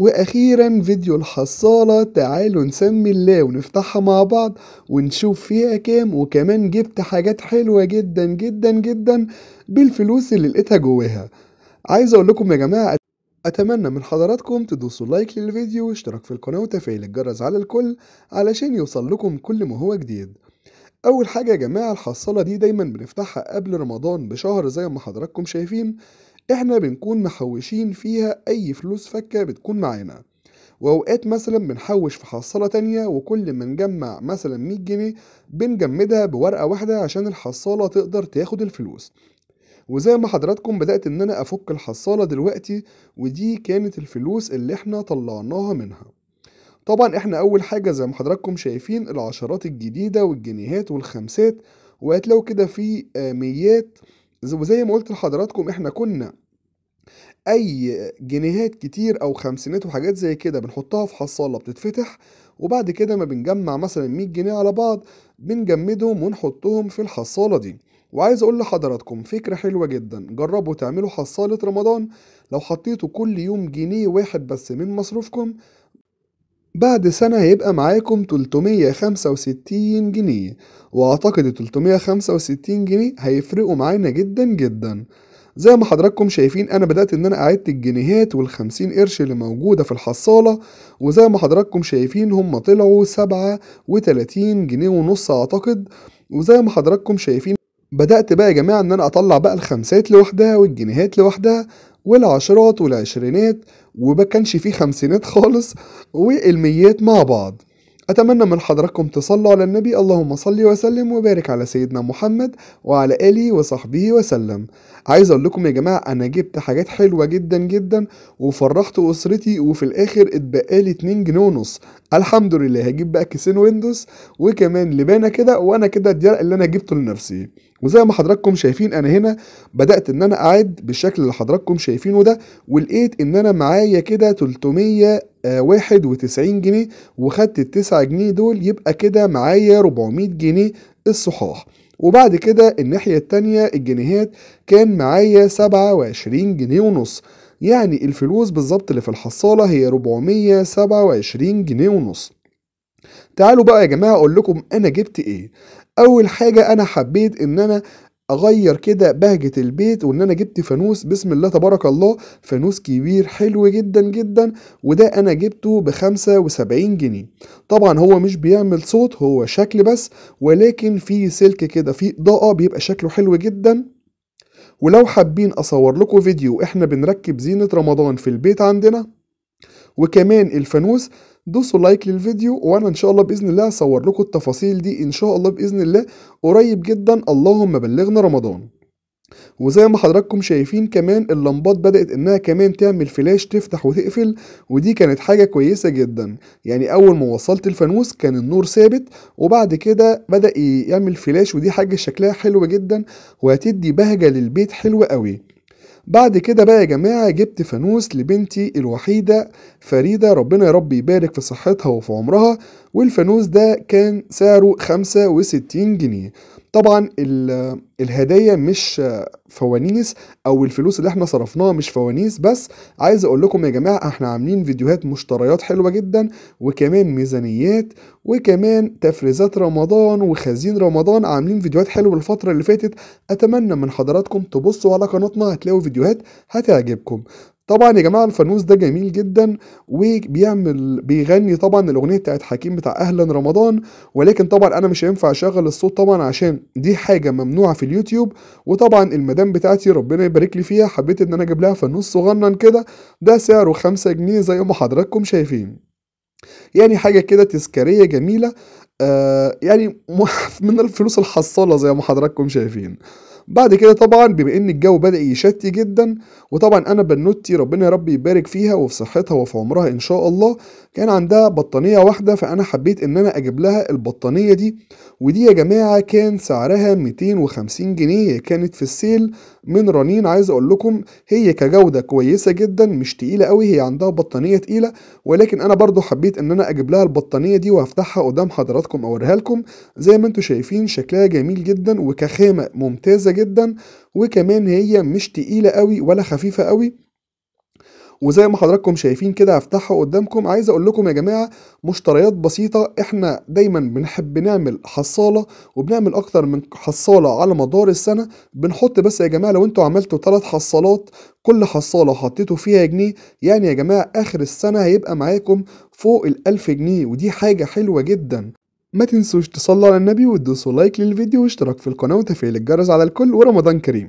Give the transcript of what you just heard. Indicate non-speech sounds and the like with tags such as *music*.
واخيرا فيديو الحصالة تعالوا نسمي الله ونفتحها مع بعض ونشوف فيها كام وكمان جبت حاجات حلوة جدا جدا جدا بالفلوس اللي لقيتها جواها عايز اقول لكم يا جماعة اتمنى من حضراتكم تدوسوا لايك للفيديو واشتراك في القناة وتفعيل الجرس على الكل علشان يوصل لكم كل ما هو جديد اول حاجة يا جماعة الحصالة دي دايما بنفتحها قبل رمضان بشهر زي ما حضراتكم شايفين احنا بنكون محوشين فيها اي فلوس فكة بتكون معانا وأوقات مثلا بنحوش في حصالة تانية وكل ما نجمع مثلا 100 جنيه بنجمدها بورقة واحدة عشان الحصالة تقدر تاخد الفلوس وزي ما حضراتكم بدأت إن أنا أفك الحصالة دلوقتي ودي كانت الفلوس اللي إحنا طلعناها منها طبعا إحنا أول حاجة زي ما حضراتكم شايفين العشرات الجديدة والجنيهات والخمسات وهتلاقوا كده في آه، ميات وزي ما قلت لحضراتكم إحنا كنا اي جنيهات كتير او خمسينات وحاجات زي كده بنحطها في حصاله بتتفتح وبعد كده ما بنجمع مثلا 100 جنيه على بعض بنجمدهم ونحطهم في الحصاله دي وعايز اقول لحضراتكم فكره حلوه جدا جربوا تعملوا حصاله رمضان لو حطيتوا كل يوم جنيه واحد بس من مصروفكم بعد سنة هيبقى معاكم 365 جنيه وأعتقد 365 جنيه هيفرقوا معانا جدا جدا زي ما حضراتكم شايفين انا بدات ان انا اعدت الجنيهات والخمسين قرش اللي موجوده في الحصاله وزي ما حضراتكم شايفين هم طلعوا سبعة وتلاتين جنيه ونص اعتقد وزي ما حضراتكم شايفين بدات بقى يا جماعه ان انا اطلع بقى الخمسات لوحدها والجنيهات لوحدها والعشرات والعشرينات وما كانش فيه خمسينات خالص والميات مع بعض أتمنى من حضراتكم تصلوا على النبي اللهم صل وسلم وبارك على سيدنا محمد وعلى آله وصحبه وسلم عايز أقول لكم يا جماعة أنا جبت حاجات حلوة جدا جدا وفرحت أسرتي وفي الآخر اتبقالي 2 جنيه ونص الحمد لله هجيب بقى كيسين ويندوز وكمان لبانة كده وأنا كده الدلع اللي أنا جبته لنفسي وزي ما حضراتكم شايفين انا هنا بدات ان انا اعد بالشكل اللي حضراتكم شايفينه ده ولقيت ان انا معايا كده 391 آه، جنيه وخدت ال 9 جنيه دول يبقى كده معايا 400 جنيه الصحاح وبعد كده الناحيه التانيه الجنيهات كان معايا 27 جنيه ونص يعني الفلوس بالظبط اللي في الحصاله هي 427 جنيه ونص تعالوا بقى يا جماعه اقول لكم انا جبت ايه اول حاجه انا حبيت ان انا اغير كده بهجه البيت وان انا جبت فانوس بسم الله تبارك الله فانوس كبير حلو جدا جدا وده انا جبته بخمسة وسبعين جنيه طبعا هو مش بيعمل صوت هو شكل بس ولكن في سلك كده في اضاءه بيبقى شكله حلو جدا ولو حابين اصور لكم فيديو احنا بنركب زينه رمضان في البيت عندنا وكمان الفانوس دوسوا لايك للفيديو وانا ان شاء الله باذن الله هصور لكم التفاصيل دي ان شاء الله باذن الله قريب جدا اللهم بلغنا رمضان وزي ما حضراتكم شايفين كمان اللمبات بدأت انها كمان تعمل فلاش تفتح وتقفل ودي كانت حاجة كويسة جدا يعني اول ما وصلت الفانوس كان النور ثابت وبعد كده بدأ يعمل فلاش ودي حاجة شكلها حلوة جدا وهتدي بهجة للبيت حلوة قوي بعد كده بقى يا جماعة جبت فانوس لبنتي الوحيدة فريدة ربنا يا رب يبارك في صحتها وفي عمرها والفانوس ده كان سعره 65 جنيه طبعا الهدايا مش فوانيس او الفلوس اللي احنا صرفناها مش فوانيس بس عايز اقول لكم يا جماعه احنا عاملين فيديوهات مشتريات حلوه جدا وكمان ميزانيات وكمان تفريزات رمضان وخزين رمضان عاملين فيديوهات حلوه الفتره اللي فاتت اتمنى من حضراتكم تبصوا على قناتنا هتلاقوا فيديوهات هتعجبكم طبعا يا جماعه الفانوس ده جميل جدا وبيعمل بيغني طبعا الاغنيه بتاعت حكيم بتاع اهلا رمضان ولكن طبعا انا مش هينفع اشغل الصوت طبعا عشان دي حاجه ممنوعه في اليوتيوب وطبعا المدام بتاعتي ربنا يبارك لي فيها حبيت ان انا اجيب لها فانوس صغنن كده ده سعره 5 جنيه زي ما حضراتكم شايفين يعني حاجة كده تذكارية جميلة آه يعني *laughs* من الفلوس الحصالة زي ما حضراتكم شايفين بعد كده طبعا بما ان الجو بدا يشتي جدا وطبعا انا بنوتي ربنا يا رب يبارك فيها وفي صحتها وفي عمرها ان شاء الله كان عندها بطانيه واحده فانا حبيت ان انا اجيب لها البطانيه دي ودي يا جماعه كان سعرها 250 جنيه كانت في السيل من رنين عايز اقول لكم هي كجوده كويسه جدا مش تقيله قوي هي عندها بطانيه تقيله ولكن انا برضو حبيت ان انا اجيب لها البطانيه دي وهفتحها قدام حضراتكم اوريها لكم زي ما انتم شايفين شكلها جميل جدا وكخامه ممتازه جدا جدا وكمان هي مش تقيلة قوي ولا خفيفة قوي وزي ما حضراتكم شايفين كده هفتحها قدامكم عايز اقول لكم يا جماعه مشتريات بسيطه احنا دايما بنحب نعمل حصاله وبنعمل اكتر من حصاله على مدار السنه بنحط بس يا جماعه لو انتوا عملتوا ثلاث حصالات كل حصاله حطيتوا فيها جنيه يعني يا جماعه اخر السنه هيبقى معاكم فوق الألف جنيه ودي حاجه حلوه جدا ما تنسوش تصلوا على النبي وتدوسوا لايك للفيديو واشتراك في القناة وتفعيل الجرس على الكل ورمضان كريم